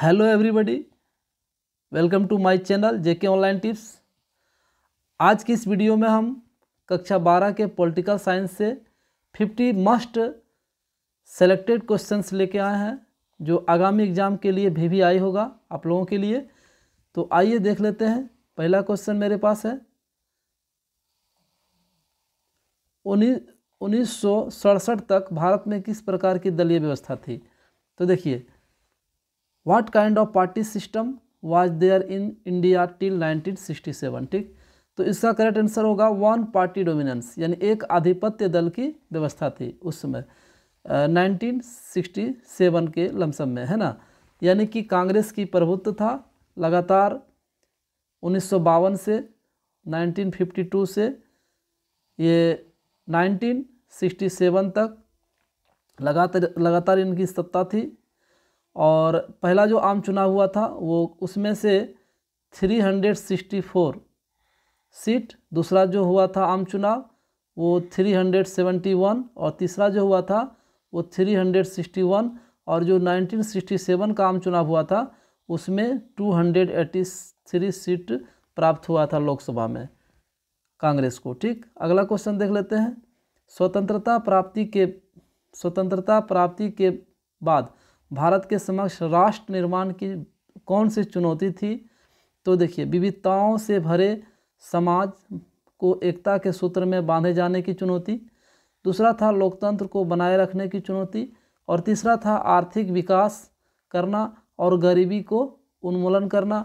Hello everybody welcome to my channel JK online tips आज की इस वीडियो में हम कक्षा बारह के पॉलिटिकल साइंस से फिफ्टी मस्ट सेलेक्टेड क्वेश्चंस लेके आए हैं जो आगामी एग्ज़ाम के लिए भी भी आई होगा आप लोगों के लिए तो आइए देख लेते हैं पहला क्वेश्चन मेरे पास है उन्नीस उन्नीस तक भारत में किस प्रकार की दलीय व्यवस्था थी तो देखिए what kind of party system was there in India till 1967 ठीक तो इसका करेक्ट आंसर होगा वन पार्टी डोमिनेंस यानी एक आधिपत्य दल की व्यवस्था थी उस समय नाइनटीन सिक्सटी सेवन के लमसम में है ना यानी कि कांग्रेस की प्रभुत्व था लगातार उन्नीस से 1952 से ये 1967 तक लगातार लगातार इनकी सत्ता थी और पहला जो आम चुनाव हुआ था वो उसमें से 364 सीट दूसरा जो हुआ था आम चुनाव वो 371 और तीसरा जो हुआ था वो 361 और जो 1967 का आम चुनाव हुआ था उसमें 283 सीट प्राप्त हुआ था लोकसभा में कांग्रेस को ठीक अगला क्वेश्चन देख लेते हैं स्वतंत्रता प्राप्ति के स्वतंत्रता प्राप्ति के बाद भारत के समक्ष राष्ट्र निर्माण की कौन सी चुनौती थी तो देखिए विविधताओं से भरे समाज को एकता के सूत्र में बांधे जाने की चुनौती दूसरा था लोकतंत्र को बनाए रखने की चुनौती और तीसरा था आर्थिक विकास करना और गरीबी को उन्मूलन करना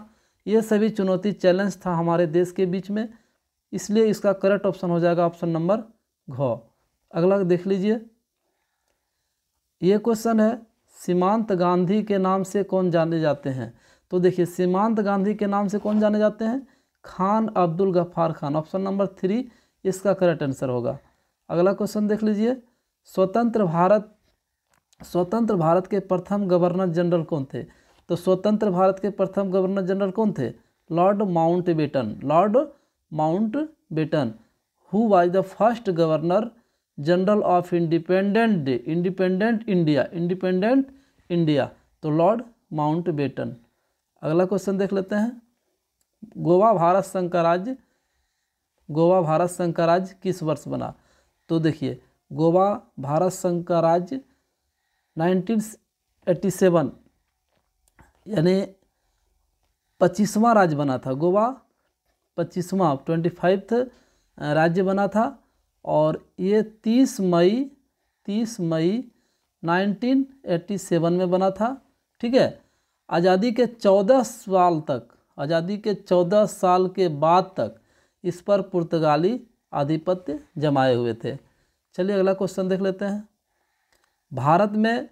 ये सभी चुनौती चैलेंज था हमारे देश के बीच में इसलिए इसका करेक्ट ऑप्शन हो जाएगा ऑप्शन नंबर घ अगला देख लीजिए ये क्वेश्चन है सीमांत गांधी के नाम से कौन जाने जाते हैं तो देखिए सीमांत गांधी के नाम से कौन जाने जाते हैं Khan Abdul Ghaffar Khan option number three इसका करेक्ट आंसर होगा अगला क्वेश्चन देख लीजिए स्वतंत्र भारत स्वतंत्र भारत के प्रथम गवर्नर जनरल कौन थे तो स्वतंत्र भारत के प्रथम गवर्नर जनरल कौन थे Lord Mountbatten Lord Mountbatten who was the first governor general of independent day independent India independent India तो लॉर्ड माउंट बेटन अगला क्वेश्चन देख लेते हैं गोवा भारत संघ का राज्य गोवा भारत संघ का राज्य किस वर्ष बना तो देखिए गोवा भारत संघ का राज्य 1987 यानी पच्चीसवां राज्य बना था गोवा पच्चीसवां ट्वेंटी फाइव राज्य बना था और ये 30 मई 30 मई 1987 में बना था ठीक है आज़ादी के 14 साल तक आज़ादी के 14 साल के बाद तक इस पर पुर्तगाली आधिपत्य जमाए हुए थे चलिए अगला क्वेश्चन देख लेते हैं भारत में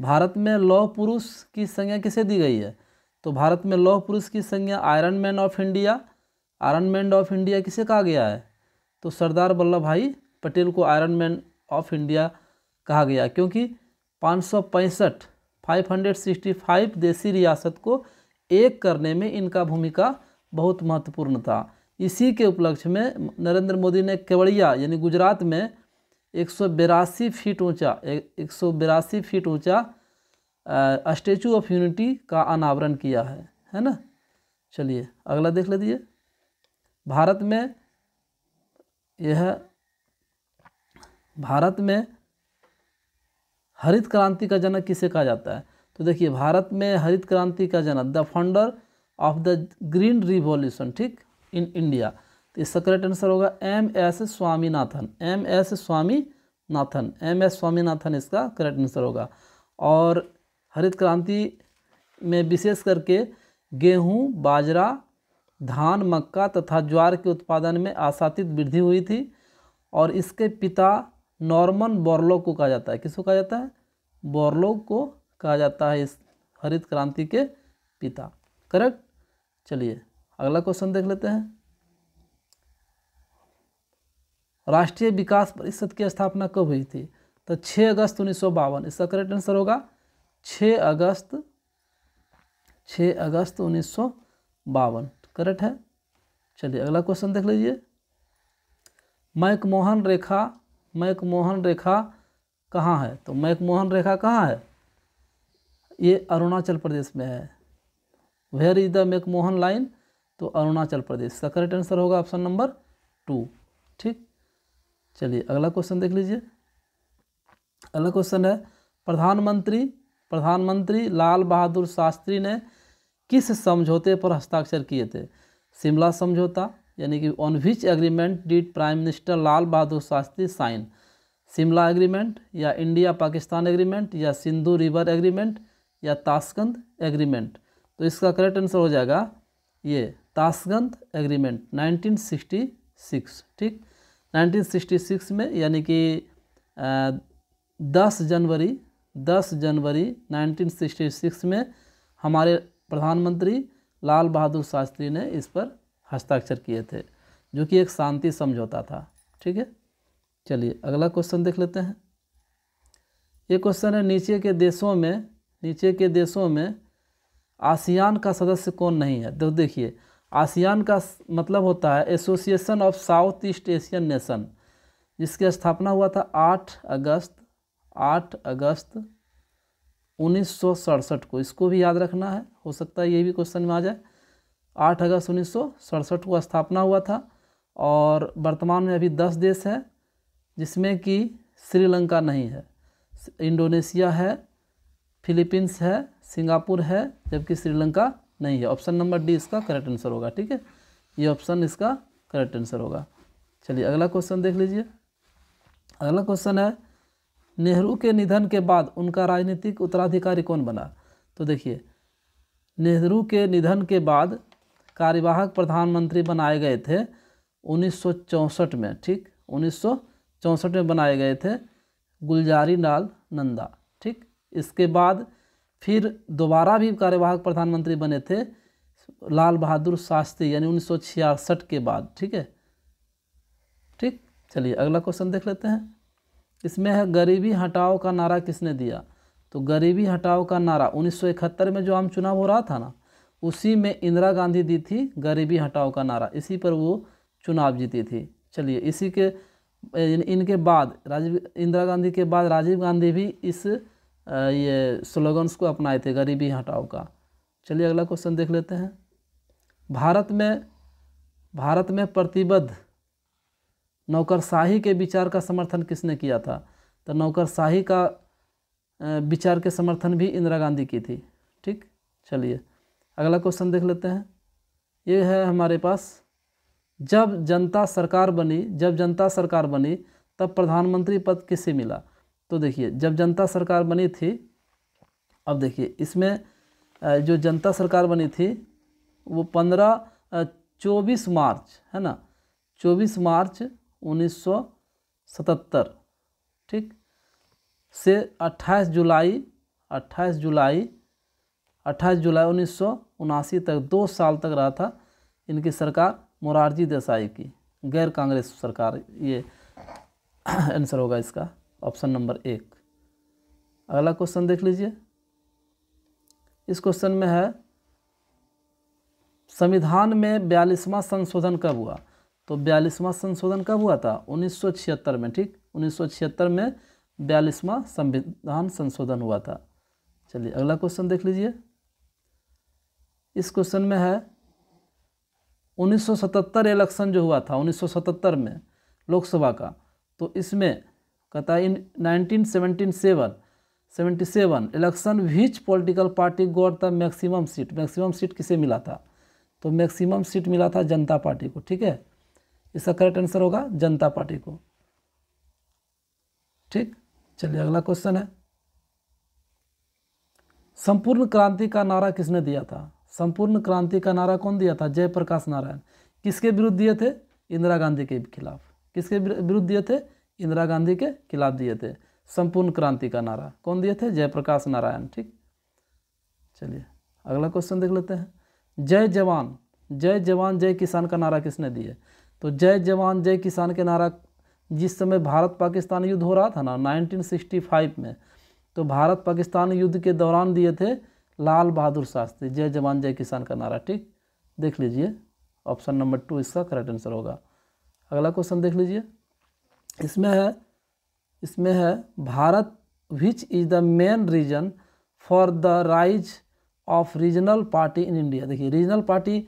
भारत में लौह पुरुष की संज्ञा किसे दी गई है तो भारत में लौह पुरुष की संज्ञा iron man of India iron man of India किसे कहा गया है तो सरदार वल्लभ भाई पटेल को आयरन मैन ऑफ इंडिया कहा गया क्योंकि पाँच सौ पैंसठ फाइव हंड्रेड सिक्सटी फाइव देसी रियासत को एक करने में इनका भूमिका बहुत महत्वपूर्ण था इसी के उपलक्ष्य में नरेंद्र मोदी ने केवड़िया यानी गुजरात में एक सौ बेरासी फीट ऊंचा एक सौ बेरासी फीट ऊंचा स्टेचू ऑफ यूनिटी का अनावरण किया है है ना चलिए अगला देख लीजिए भारत में यह भारत में हरित क्रांति का जनक किसे कहा जाता है तो देखिए भारत में हरित क्रांति का जनक the founder of the green revolution ठीक इन इंडिया तो इसका करेक्ट आंसर होगा M S Swaminathan M S Swaminathan M S Swaminathan इसका करेक्ट आंसर होगा और हरित क्रांति में विशेष करके गेहूँ बाजरा धान मक्का तथा ज्वार के उत्पादन में आशातीत वृद्धि हुई थी और इसके पिता नॉर्मन बोरलो को कहा जाता है किसको कहा जाता है बोरलो को कहा जाता है इस हरित क्रांति के पिता करेक्ट चलिए अगला क्वेश्चन देख लेते हैं राष्ट्रीय विकास परिषद की स्थापना कब हुई थी तो 6 अगस्त उन्नीस इसका करेक्ट आंसर होगा 6 अगस्त 6 अगस्त उन्नीस करेक्ट है चलिए अगला क्वेश्चन देख लीजिए मैकमोहन रेखा मैकमोहन रेखा कहाँ है तो मैकमोहन रेखा कहाँ है ये अरुणाचल प्रदेश में है where is the McMahon line तो अरुणाचल प्रदेश का करेक्ट आंसर होगा ऑप्शन नंबर टू ठीक चलिए अगला क्वेश्चन देख लीजिए अगला क्वेश्चन है प्रधानमंत्री प्रधानमंत्री लाल बहादुर शास्त्री ने किस समझौते पर हस्ताक्षर किए थे शिमला समझौता यानी कि on which agreement did prime minister Lal Bahadur Shastri sign Shimla agreement या इंडिया पाकिस्तान एग्रीमेंट या सिंधु रिवर एग्रीमेंट या ताशकंद एग्रीमेंट तो इसका करेक्ट आंसर हो जाएगा ये ताशकंद एग्रीमेंट 1966 ठीक 1966 में यानी कि दस जनवरी दस जनवरी 1966 में हमारे प्रधानमंत्री लाल बहादुर शास्त्री ने इस पर हस्ताक्षर किए थे जो कि एक शांति समझौता था ठीक है चलिए अगला क्वेश्चन देख लेते हैं ये क्वेश्चन है नीचे के देशों में नीचे के देशों में आसियान का सदस्य कौन नहीं है तो देखिए आसियान का मतलब होता है association of south east Asian nation जिसकी स्थापना हुआ था आठ अगस्त आठ अगस्त उन्नीस को इसको भी याद रखना है हो सकता है ये भी क्वेश्चन में आ जाए आठ अगस्त उन्नीस को स्थापना हुआ था और वर्तमान में अभी दस देश हैं जिसमें कि श्रीलंका नहीं है इंडोनेशिया है फिलीपींस है सिंगापुर है जबकि श्रीलंका नहीं है ऑप्शन नंबर डी इसका करेक्ट आंसर होगा ठीक है ये ऑप्शन इसका करेक्ट आंसर होगा चलिए अगला क्वेश्चन देख लीजिए अगला क्वेश्चन है नेहरू के निधन के बाद उनका राजनीतिक उत्तराधिकारी कौन बना तो देखिए नेहरू के निधन के बाद कार्यवाहक प्रधानमंत्री बनाए गए थे उन्नीस में ठीक उन्नीस में बनाए गए थे गुलजारी लाल नंदा ठीक इसके बाद फिर दोबारा भी कार्यवाहक प्रधानमंत्री बने थे लाल बहादुर शास्त्री यानी उन्नीस के बाद ठीक है ठीक चलिए अगला क्वेश्चन देख लेते हैं इसमें है गरीबी हटाओ का नारा किसने दिया तो गरीबी हटाओ का नारा उन्नीस में जो आम चुनाव हो रहा था ना उसी में इंदिरा गांधी दी थी गरीबी हटाओ का नारा इसी पर वो चुनाव जीती थी चलिए इसी के इनके बाद राजीव इंदिरा गांधी के बाद राजीव गांधी भी इस ये स्लोगन्स को अपनाए थे गरीबी हटाओ का चलिए अगला क्वेश्चन देख लेते हैं भारत में भारत में प्रतिबद्ध नौकरशाही के विचार का समर्थन किसने किया था तो नौकरशाही का विचार के समर्थन भी इंदिरा गांधी की थी ठीक चलिए अगला क्वेश्चन देख लेते हैं ये है हमारे पास जब जनता सरकार बनी जब जनता सरकार बनी तब प्रधानमंत्री पद किसे मिला तो देखिए जब जनता सरकार बनी थी अब देखिए इसमें जो जनता सरकार बनी थी वो पंद्रह चौबीस मार्च है ना चौबीस मार्च 1977 ठीक से 28 जुलाई 28 जुलाई 28 जुलाई उन्नीस तक दो साल तक रहा था इनकी सरकार मोरारजी देसाई की गैर कांग्रेस सरकार ये आंसर होगा इसका ऑप्शन नंबर एक अगला क्वेश्चन देख लीजिए इस क्वेश्चन में है संविधान में बयालीसवां संशोधन कब हुआ तो बयालीसवां संशोधन कब हुआ था उन्नीस में ठीक उन्नीस में बयालीसवां संविधान संशोधन हुआ था चलिए अगला क्वेश्चन देख लीजिए इस क्वेश्चन में है 1977 इलेक्शन जो हुआ था 1977 में लोकसभा का तो इसमें कहता है in nineteen seventeen seven seventy seven election which political party got the maximum seat maximum seat किसे मिला था तो मैक्सिमम सीट मिला था जनता पार्टी को ठीक है इसका करेक्ट आंसर होगा जनता पार्टी को ठीक चलिए अगला क्वेश्चन है संपूर्ण क्रांति का नारा किसने दिया था संपूर्ण क्रांति का नारा कौन दिया था जयप्रकाश नारायण किसके विरुद्ध दिए थे इंदिरा गांधी के खिलाफ किसके विरुद्ध दिए थे इंदिरा गांधी के खिलाफ दिए थे संपूर्ण क्रांति का नारा कौन दिए थे जयप्रकाश नारायण ठीक चलिए अगला क्वेश्चन देख लेते हैं जय जवान जय जवान जय किसान का नारा किसने दिए तो जय जवान जय किसान के नारा जिस समय भारत पाकिस्तान युद्ध हो रहा था ना 1965 में तो भारत पाकिस्तान युद्ध के दौरान दिए थे लाल बहादुर शास्त्री जय जवान जय किसान का नारा ठीक देख लीजिए ऑप्शन नंबर टू इसका करेक्ट आंसर होगा अगला क्वेश्चन देख लीजिए इसमें है इसमें है Bharat which is the main reason for the rise of regional party in India देखिए रीजनल पार्टी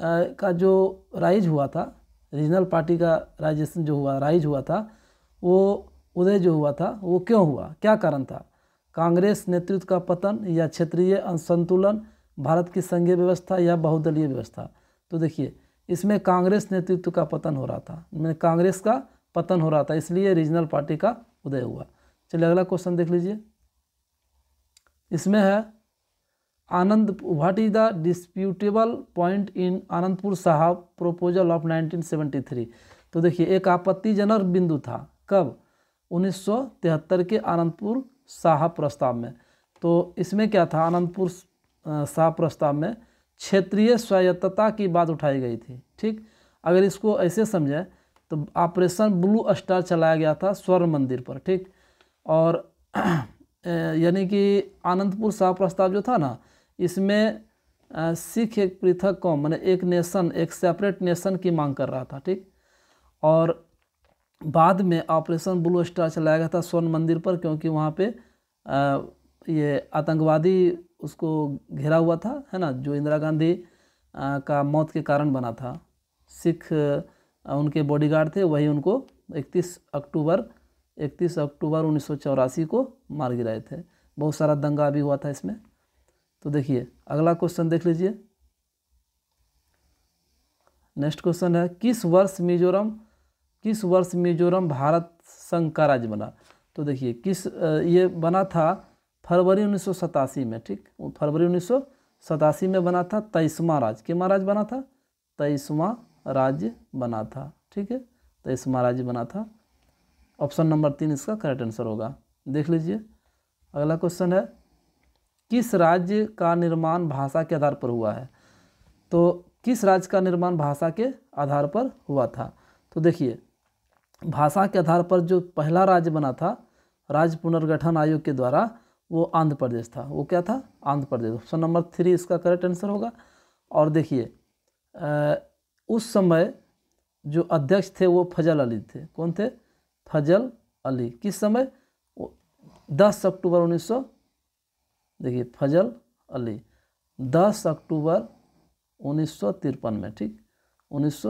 का जो राइज हुआ था रीजनल पार्टी का राइजेशन जो हुआ राइज हुआ था वो उदय जो हुआ था वो क्यों हुआ क्या कारण था कांग्रेस नेतृत्व का पतन या क्षेत्रीय असंतुलन भारत की संघीय व्यवस्था या बहुदलीय व्यवस्था तो देखिए इसमें कांग्रेस नेतृत्व का पतन हो रहा था मैंने कांग्रेस का पतन हो रहा था इसलिए रीजनल पार्टी का उदय हुआ चलिए अगला क्वेश्चन देख लीजिए इसमें है Anand what is the disputable point in Anandpur Sahib proposal of 1973 तो देखिए एक आपत्तिजनक बिंदु था कब 1973 के आनंदपुर साहब प्रस्ताव में तो इसमें क्या था आनंदपुर साहब प्रस्ताव में क्षेत्रीय स्वायत्तता की बात उठाई गई थी ठीक अगर इसको ऐसे समझें तो ऑपरेशन ब्लू स्टार चलाया गया था स्वर्ण मंदिर पर ठीक और यानी कि आनंदपुर साहब प्रस्ताव जो था ना इसमें सिख एक पृथक कौम मैंने एक नेशन एक सेपरेट नेशन की मांग कर रहा था ठीक और बाद में ऑपरेशन ब्लू स्टार चलाया गया था स्वर्ण मंदिर पर क्योंकि वहाँ पे आ, ये आतंकवादी उसको घेरा हुआ था है ना जो इंदिरा गांधी आ, का मौत के कारण बना था सिख आ, उनके बॉडीगार्ड थे वही उनको 31 अक्टूबर 31 अक्टूबर उन्नीस को मार गिराए थे बहुत सारा दंगा भी हुआ था इसमें तो देखिए अगला क्वेश्चन देख लीजिए नेक्स्ट क्वेश्चन है किस वर्ष मिजोरम किस वर्ष मिजोरम भारत संघ का राज्य बना तो देखिए किस ये बना था फरवरी उन्नीस में ठीक फरवरी उन्नीस में बना था तेईसवा राज्य के महाराज बना था तेईसवा राज्य बना था ठीक है तेईसवा राज्य बना था ऑप्शन नंबर तीन इसका करेक्ट आंसर होगा देख लीजिए अगला क्वेश्चन है किस राज्य का निर्माण भाषा के आधार पर हुआ है तो किस राज्य का निर्माण भाषा के आधार पर हुआ था तो देखिए भाषा के आधार पर जो पहला राज्य बना था राज्य पुनर्गठन आयोग के द्वारा वो आंध्र प्रदेश था वो क्या था Andhra Pradesh option number three इसका करेक्ट आंसर होगा और देखिए उस समय जो अध्यक्ष थे वो फजल अली थे कौन थे फजल अली किस समय दस अक्टूबर उन्नीस देखिए फजल अली दस अक्टूबर उन्नीस में ठीक उन्नीस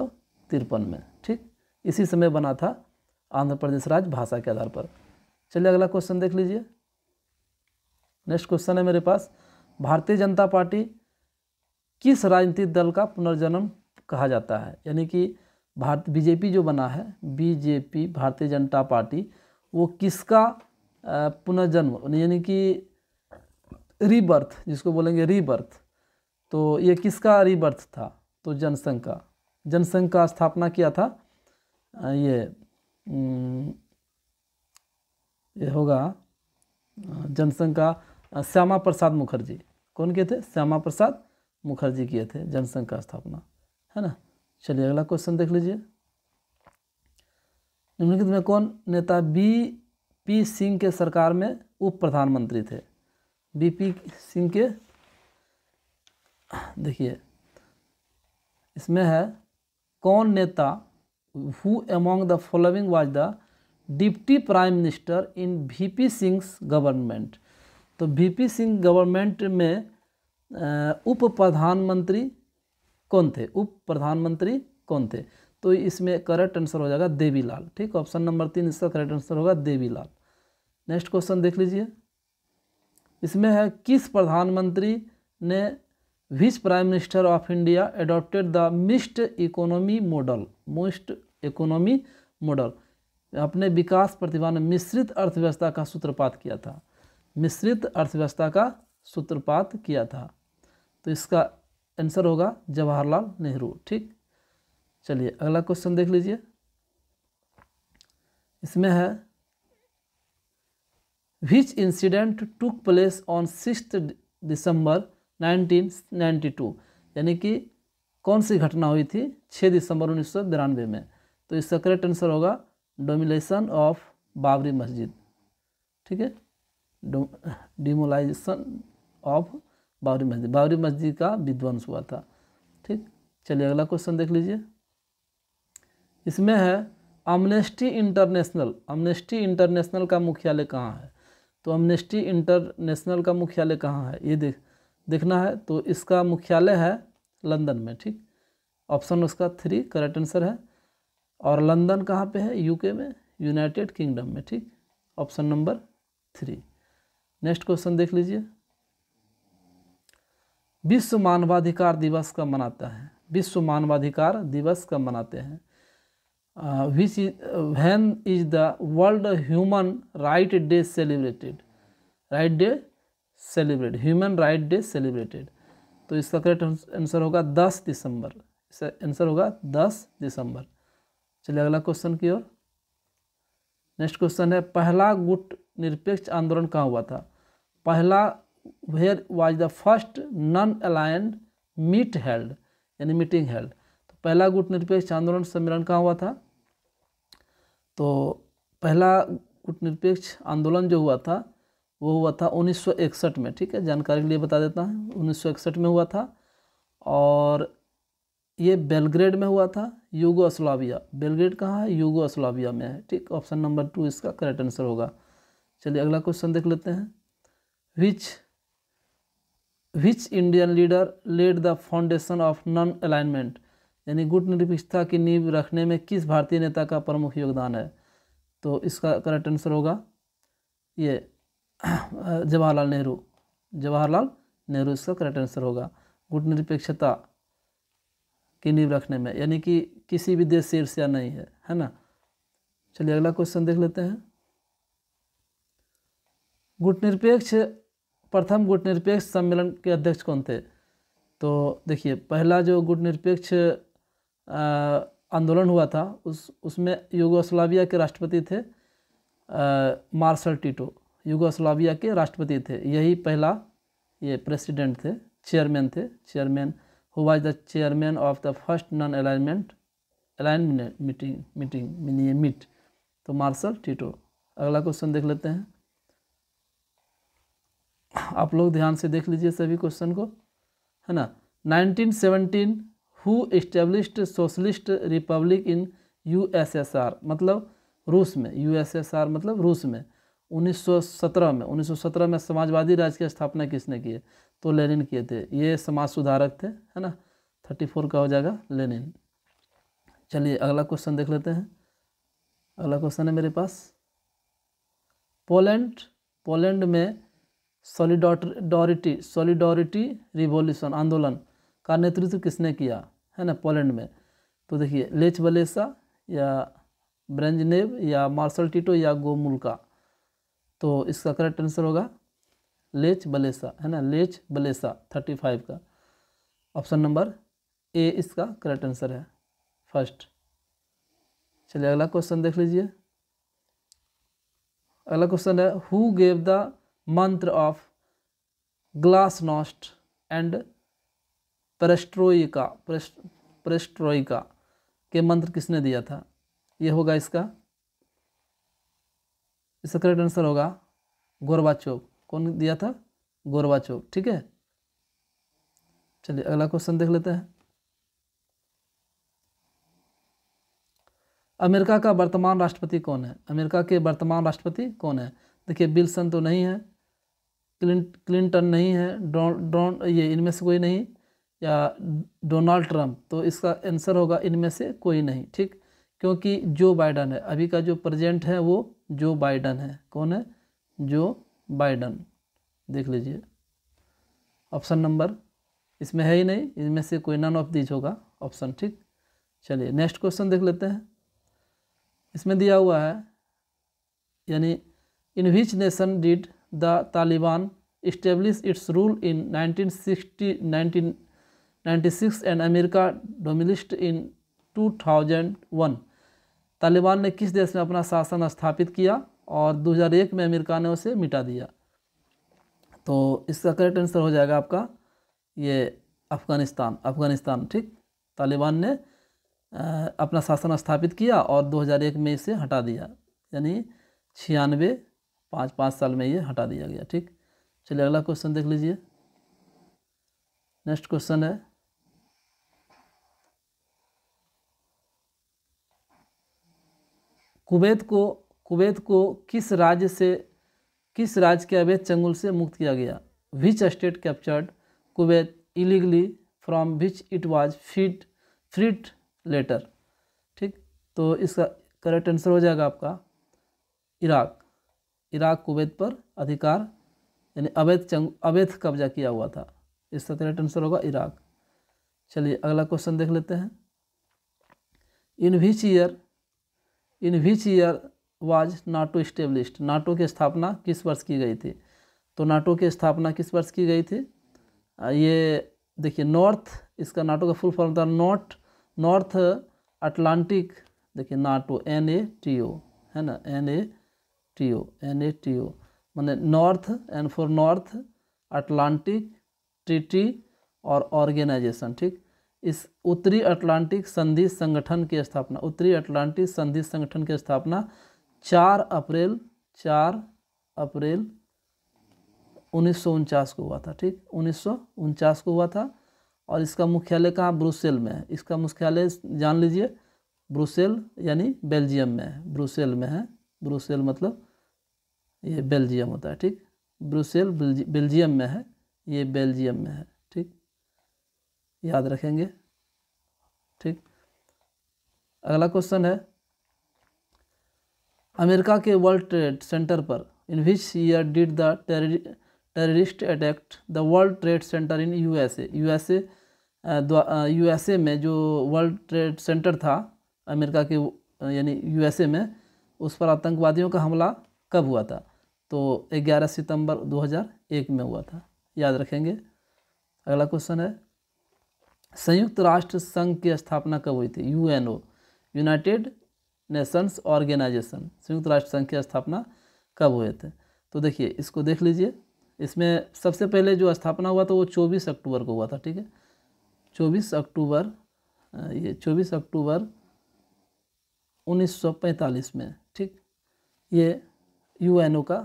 में ठीक इसी समय बना था आंध्र प्रदेश राज्य भाषा के आधार पर चलिए अगला क्वेश्चन देख लीजिए नेक्स्ट क्वेश्चन है मेरे पास भारतीय जनता पार्टी किस राजनीतिक दल का पुनर्जन्म कहा जाता है यानी कि भारत बीजेपी जो बना है बीजेपी भारतीय जनता पार्टी वो किसका पुनर्जन्म यानी कि रीबर्थ जिसको बोलेंगे रीबर्थ तो ये किसका रीबर्थ था तो जनसंघ का जनसंघ का स्थापना किया था ये ये होगा जनसंघ का श्यामा प्रसाद मुखर्जी कौन किए थे श्यामा प्रसाद मुखर्जी किए थे जनसंघ का स्थापना है ना चलिए अगला क्वेश्चन देख लीजिए निम्नलिखित में कौन नेता बी पी सिंह के सरकार में उप प्रधानमंत्री थे बीपी सिम के देखिए इसमें है कौन नेता who among the following was the deputy prime minister in P Singh government तो पी सिंह गवर्नमेंट में उप प्रधानमंत्री कौन थे उप प्रधानमंत्री कौन थे तो इसमें करेक्ट आंसर हो जाएगा देवीलाल ठीक ऑप्शन नंबर तीन इसका करेक्ट आंसर होगा देवीलाल नेक्स्ट क्वेश्चन देख लीजिए इसमें है किस प्रधानमंत्री ने which prime minister of India adopted the mixed economy model most economy model अपने विकास प्रतिभा ने मिश्रित अर्थव्यवस्था का सूत्रपात किया था मिश्रित अर्थव्यवस्था का सूत्रपात किया था तो इसका आंसर होगा जवाहरलाल नेहरू ठीक चलिए अगला क्वेश्चन देख लीजिए इसमें है which incident took place on 6th दिसंबर 1992 यानी कि कौन सी घटना हुई थी 6 दिसंबर उन्नीस में तो इसका करेक्ट आंसर होगा डोमिलेशन ऑफ बाबरी मस्जिद ठीक है डिमोलाइजेशन ऑफ बाबरी मस्जिद बाबरी मस्जिद का विध्वंस हुआ था ठीक चलिए अगला क्वेश्चन देख लीजिए इसमें है अमनेस्टी इंटरनेशनल अमनेस्टी इंटरनेशनल का मुख्यालय कहाँ है तो अमनेस्टी इंटरनेशनल का मुख्यालय कहाँ है ये देख देखना है तो इसका मुख्यालय है लंदन में ठीक ऑप्शन उसका थ्री करेक्ट आंसर है और लंदन कहाँ पे है यूके में यूनाइटेड किंगडम में ठीक option number three next question देख लीजिए विश्व मानवाधिकार दिवस कब मनाता है विश्व मानवाधिकार दिवस कब मनाते हैं uh, which is, uh, when is the World Human Right Day celebrated? Right Day celebrated. Human Right Day celebrated. तो इसका करेक्ट आंसर होगा दस दिसंबर इसका आंसर होगा दस दिसंबर चलिए अगला क्वेश्चन की ओर नेक्स्ट क्वेश्चन है पहला गुट निरपेक्ष आंदोलन कहाँ हुआ था पहला where was the first non aligned meet held यानी मीटिंग हेल्ड तो पहला गुट निरपेक्ष आंदोलन सम्मेलन कहाँ हुआ था तो पहला कूटनिरपेक्ष आंदोलन जो हुआ था वो हुआ था 1961 में ठीक है जानकारी के लिए बता देता हूँ 1961 में हुआ था और ये बेलग्रेड में हुआ था असलाविया बेलग्रेड कहाँ है असलाविया में है ठीक ऑप्शन नंबर टू इसका करेक्ट आंसर होगा चलिए अगला क्वेश्चन देख लेते हैं which which Indian leader led the foundation of non alignment यानी गुट निरपेक्षता की नींव रखने में किस भारतीय नेता का प्रमुख योगदान है तो इसका करेक्ट आंसर होगा ये जवाहरलाल नेहरू जवाहरलाल नेहरू इसका करेक्ट आंसर होगा गुट निरपेक्षता की नींव रखने में यानी कि किसी भी देश से ईर्ष्या नहीं है है ना चलिए अगला क्वेश्चन देख लेते हैं गुट निरपेक्ष प्रथम गुट निरपेक्ष सम्मेलन के अध्यक्ष कौन थे तो देखिए पहला जो गुट निरपेक्ष आंदोलन हुआ था उस उसमें युगोस्लाविया के राष्ट्रपति थे मार्शल टीटो युगोस्लाविया के राष्ट्रपति थे यही पहला ये प्रेसिडेंट थे चेयरमैन थे chairman who was the chairman of the first non alignment alignment meeting meeting meet तो मार्शल टीटो अगला क्वेश्चन देख लेते हैं आप लोग ध्यान से देख लीजिए सभी क्वेश्चन को है ना 1917 who established socialist republic in USSR मतलब रूस में यूएसएसआर मतलब रूस में 1917 में 1917 में समाजवादी राज्य की स्थापना किसने की है तो लेनिन किए थे ये समाज सुधारक थे है ना 34 का हो जाएगा लेनिन चलिए अगला क्वेश्चन देख लेते हैं अगला क्वेश्चन है मेरे पास पोलैंड पोलैंड में सॉलिडॉरिटी सॉलिडॉरिटी रिवोल्यूशन आंदोलन का नेतृत्व किसने किया है ना पोलैंड में तो देखिए लेच वलेसा या ब्रेंजनेव या मार्शल टीटो या गोमुल्का तो इसका करेक्ट आंसर होगा लेच बलेसा है ना लेच बलेसा थर्टी फाइव का ऑप्शन नंबर ए इसका करेक्ट आंसर है फर्स्ट चलिए अगला क्वेश्चन देख लीजिए अगला क्वेश्चन है who gave the mantra of glasnost and perestroika perestroika के मंत्र किसने दिया था यह होगा इसका इसका करेक्ट आंसर होगा चौक कौन दिया था चौक ठीक है चलिए अगला क्वेश्चन देख लेते हैं अमेरिका का वर्तमान राष्ट्रपति कौन है अमेरिका के वर्तमान राष्ट्रपति कौन है देखिए बिल्सन तो नहीं है क्लिंट क्लिंटन नहीं है डोन डोन ये इनमें से कोई नहीं या डोनाल्ड ट्रंप तो इसका आंसर होगा इनमें से कोई नहीं ठीक क्योंकि जो बाइडन है अभी का जो प्रेजेंट है वो जो बाइडन है कौन है जो बाइडन देख लीजिए ऑप्शन नंबर इसमें है ही नहीं इनमें से कोई नन ऑफ दीज होगा ऑप्शन ठीक चलिए नेक्स्ट क्वेश्चन देख लेते हैं इसमें दिया हुआ है यानी in which nation did the Taliban establish its rule in sixty nineteen 1996 and America dominated in 2001 Taliban ने किस देश में अपना शासन स्थापित किया और 2001 में अमेरिका ने उसे मिटा दिया तो इसका करेक्ट आंसर हो जाएगा आपका ये अफ़गानिस्तान अफ़गानिस्तान ठीक तालिबान ने अपना शासन स्थापित किया और 2001 में इसे हटा दिया यानी छियानवे पाँच पाँच साल में ये हटा दिया गया ठीक चलिए अगला क्वेश्चन देख लीजिए नेक्स्ट क्वेश्चन है कुवैत को कुवैत को किस राज्य से किस राज्य के अवैध चंगुल से मुक्त किया गया which state captured Kuwait illegally from which it was fit freed later ठीक तो इसका करेक्ट आंसर हो जाएगा आपका इराक इराक कुवैत पर अधिकार यानी अवैध चंग अवैध कब्जा किया हुआ था इसका करेक्ट आंसर होगा इराक चलिए अगला क्वेश्चन देख लेते हैं in which year in which year was NATO established NATO की स्थापना किस वर्ष की गई थी तो नाटो की स्थापना किस वर्ष की गई थी ये देखिए नॉर्थ इसका नाटो का फुल फॉर्म था नॉर्थ नॉर्थ अटलांटिक देखिए NATO N A T O है ना N A T O N A T O मैंने north N for north Atlantic treaty और ऑर्गेनाइजेशन ठीक इस उत्तरी अटलांटिक संधि संगठन की स्थापना उत्तरी अटलांटिक संधि संगठन की स्थापना चार अप्रैल चार अप्रैल उन्नीस को हुआ था ठीक उन्नीस को हुआ था और इसका मुख्यालय कहाँ ब्रुसेल में है इसका मुख्यालय जान लीजिए ब्रुसेल यानी बेल्जियम में है ब्रुसेल में है ब्रुसेल मतलब ये बेल्जियम होता है ठीक ब्रुसेल बेल्जियम में है ये बेल्जियम में है याद रखेंगे ठीक अगला क्वेश्चन है अमेरिका के वर्ल्ड ट्रेड सेंटर पर in which year did the terrorist attacked the world trade centre in USA USA USA में जो वर्ल्ड ट्रेड सेंटर था अमेरिका के यानी यूएसए में उस पर आतंकवादियों का हमला कब हुआ था तो 11 सितंबर 2001 में हुआ था याद रखेंगे अगला क्वेश्चन है संयुक्त राष्ट्र संघ की स्थापना कब हुई थी यूएनओ यूनाइटेड नेशंस ऑर्गेनाइजेशन संयुक्त राष्ट्र संघ की स्थापना कब हुए थे तो देखिए इसको देख लीजिए इसमें सबसे पहले जो स्थापना हुआ था वो चौबीस अक्टूबर को हुआ था ठीक है चौबीस अक्टूबर ये चौबीस अक्टूबर 1945 में ठीक ये यूएनओ का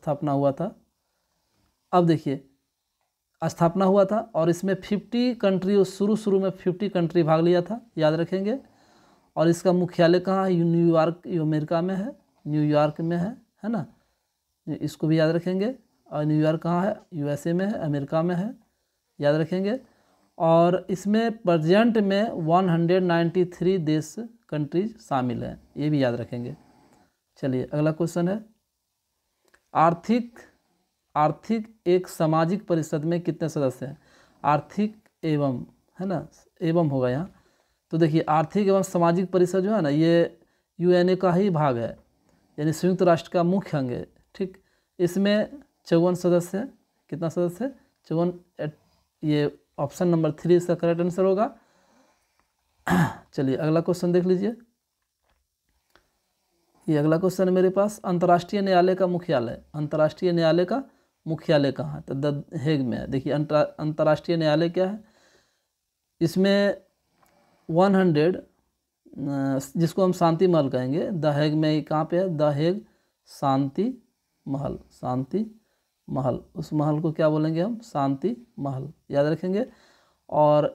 स्थापना हुआ था अब देखिए स्थापना हुआ था और इसमें 50 कंट्री शुरू शुरू में 50 कंट्री भाग लिया था याद रखेंगे और इसका मुख्यालय कहाँ है न्यूयॉर्क अमेरिका में है न्यूयॉर्क में है है ना इसको भी याद रखेंगे और न्यूयॉर्क कहाँ है यूएसए में है अमेरिका में है याद रखेंगे और इसमें प्रजेंट में 193 देश कंट्रीज शामिल हैं ये भी याद रखेंगे चलिए अगला क्वेश्चन है आर्थिक आर्थिक एक सामाजिक परिषद में कितने सदस्य हैं आर्थिक एवं है ना एवं होगा यहाँ तो देखिए आर्थिक एवं सामाजिक परिषद जो है ना ये यूएनए का ही भाग है यानी संयुक्त राष्ट्र का मुख्य अंग है ठीक इसमें चौवन सदस्य है कितना सदस्य है चौवन ये ऑप्शन नंबर थ्री इसका करेक्ट आंसर होगा चलिए अगला क्वेश्चन देख लीजिए ये अगला क्वेश्चन मेरे पास अंतर्राष्ट्रीय न्यायालय का मुख्यालय अंतर्राष्ट्रीय न्यायालय का मुख्यालय कहाँ तो देग हेग में है देखिए अंतर्राष्ट्रीय न्यायालय क्या है इसमें वन हंड्रेड जिसको हम शांति महल कहेंगे द हेग में कहाँ पे है द हेग शांति महल शांति महल उस महल को क्या बोलेंगे हम शांति महल याद रखेंगे और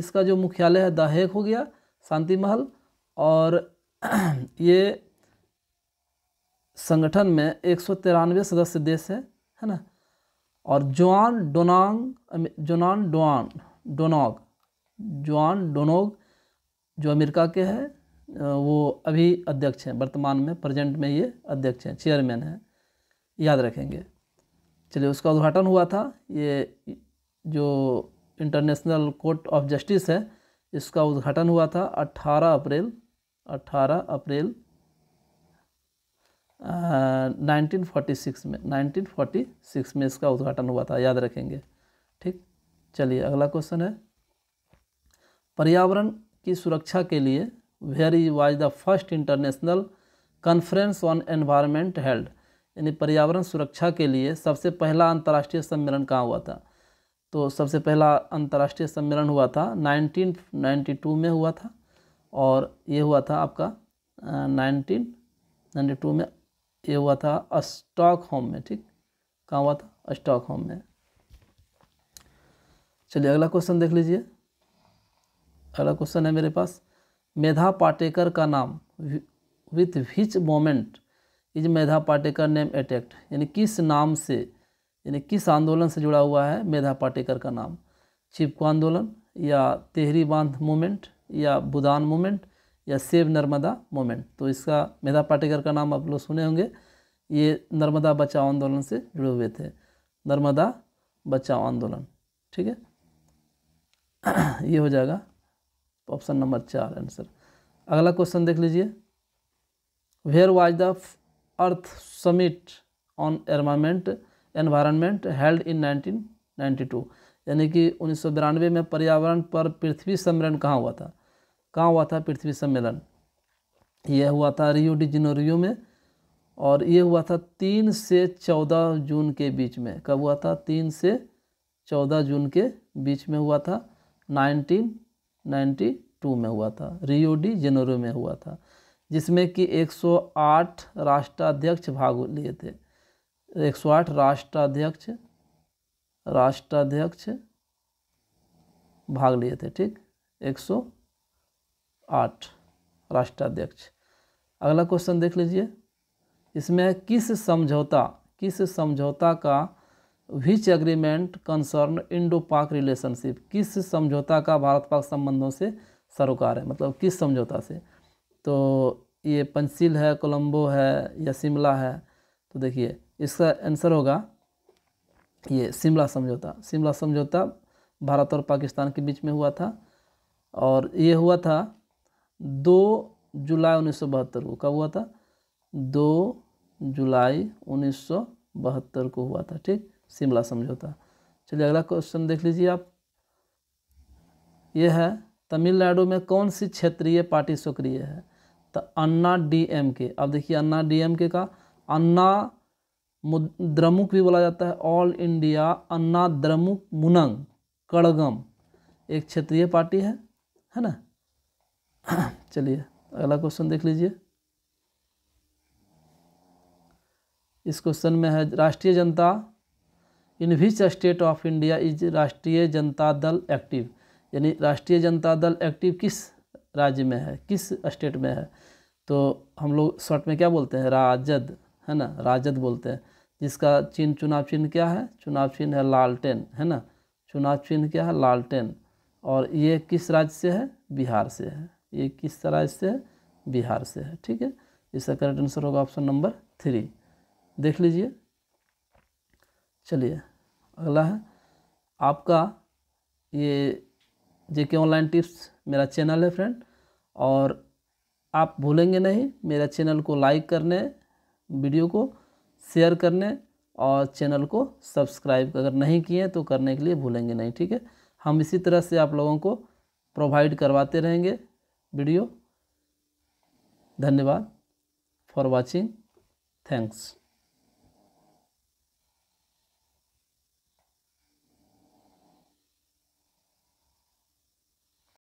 इसका जो मुख्यालय है द हेग हो गया शांति महल और ये संगठन में एक सौ तिरानवे सदस्य देश है है ना और जोआन डोनांग जोनान डोआन डोनोग जोआन डोनोग जो अमेरिका के हैं वो अभी अध्यक्ष हैं वर्तमान में प्रेजेंट में ये अध्यक्ष हैं चेयरमैन हैं याद रखेंगे चलिए उसका उद्घाटन हुआ था ये जो इंटरनेशनल कोर्ट ऑफ जस्टिस है इसका उद्घाटन हुआ था 18 अप्रैल 18 अप्रैल 1946 में 1946 में इसका उद्घाटन हुआ था याद रखेंगे ठीक चलिए अगला क्वेश्चन है पर्यावरण की सुरक्षा के लिए where was the first international conference on environment held यानी पर्यावरण सुरक्षा के लिए सबसे पहला अंतर्राष्ट्रीय सम्मेलन कहाँ हुआ था तो सबसे पहला अंतर्राष्ट्रीय सम्मेलन हुआ था 1992 में हुआ था और ये हुआ था आपका नाइनटीन नाइन्टी टू में ये हुआ था स्टॉक होम में ठीक कहाँ हुआ था स्टॉक होम में चलिए अगला क्वेश्चन देख लीजिए अगला क्वेश्चन है मेरे पास मेधा पाटेकर का नाम with which movement is Medha Patkar name attached यानी किस नाम से यानी किस आंदोलन से जुड़ा हुआ है मेधा पाटेकर का नाम चिपको आंदोलन या तेहरी बांध मूवमेंट या बुदान मूवमेंट या सेव नर्मदा मोमेंट तो इसका मेधा पाटेकर का नाम आप लोग सुने होंगे ये नर्मदा बचाओ आंदोलन से जुड़े हुए थे नर्मदा बचाओ आंदोलन ठीक है ये हो जाएगा ऑप्शन नंबर चार आंसर अगला क्वेश्चन देख लीजिए where was the earth summit on environment environment held in 1992 यानी कि उन्नीस में पर्यावरण पर पृथ्वी सम्मेलन कहाँ हुआ था कहाँ हुआ था पृथ्वी सम्मेलन यह हुआ था रियो डी जिनोरियो में और यह हुआ था तीन से चौदह जून के बीच में कब हुआ था तीन से चौदह जून के बीच में हुआ था नाइनटीन नाइन्टी टू में हुआ था रियो डी जेनोरो में हुआ था जिसमें कि 108 राष्ट्राध्यक्ष भाग लिए थे 108 राष्ट्राध्यक्ष राष्ट्राध्यक्ष भाग लिए थे ठीक सौ आठ राष्ट्राध्यक्ष अगला क्वेश्चन देख लीजिए इसमें है किस समझौता किस समझौता का which agreement concern Indo Pak relationship किस समझौता का भारत पाक संबंधों से सरोकार है मतलब किस समझौता से तो ये पंचशील है कोलंबो है या शिमला है तो देखिए इसका आंसर होगा ये शिमला समझौता शिमला समझौता भारत और पाकिस्तान के बीच में हुआ था और ये हुआ था दो जुलाई उन्नीस सौ बहत्तर को कब हुआ था दो जुलाई उन्नीस सौ बहत्तर को हुआ था ठीक शिमला समझौता चलिए अगला क्वेश्चन देख लीजिए आप यह है तमिलनाडु में कौन सी क्षेत्रीय पार्टी सक्रिय है तो अन्ना डीएमके अब देखिए अन्ना डीएमके का अन्ना द्रमुक भी बोला जाता है ऑल इंडिया अन्ना द्रमुक मुनंग कड़गम एक क्षेत्रीय पार्टी है है ना चलिए अगला क्वेश्चन देख लीजिए इस क्वेश्चन में है Rashtriya Janata in which state of India is Rashtriya Janata दल एक्टिव यानी राष्ट्रीय जनता दल एक्टिव किस राज्य में है किस स्टेट में है तो हम लोग शॉर्ट में क्या बोलते हैं राजद है ना राजद बोलते हैं जिसका चिन्ह चुनाव चिन्ह क्या है चुनाव चिन्ह है लालटेन है ना चुनाव चिन्ह क्या है लालटेन और ये किस राज्य से है बिहार से है ये किस तरह इससे है बिहार से है ठीक है इसका करेक्ट आंसर होगा ऑप्शन नंबर थ्री देख लीजिए चलिए अगला है आपका ये जे के ऑनलाइन टिप्स मेरा चैनल है फ्रेंड और आप भूलेंगे नहीं मेरा चैनल को लाइक करने वीडियो को शेयर करने और चैनल को सब्सक्राइब अगर नहीं किए तो करने के लिए भूलेंगे नहीं ठीक है हम इसी तरह से आप लोगों को प्रोवाइड करवाते रहेंगे वीडियो धन्यवाद फॉर वाचिंग थैंक्स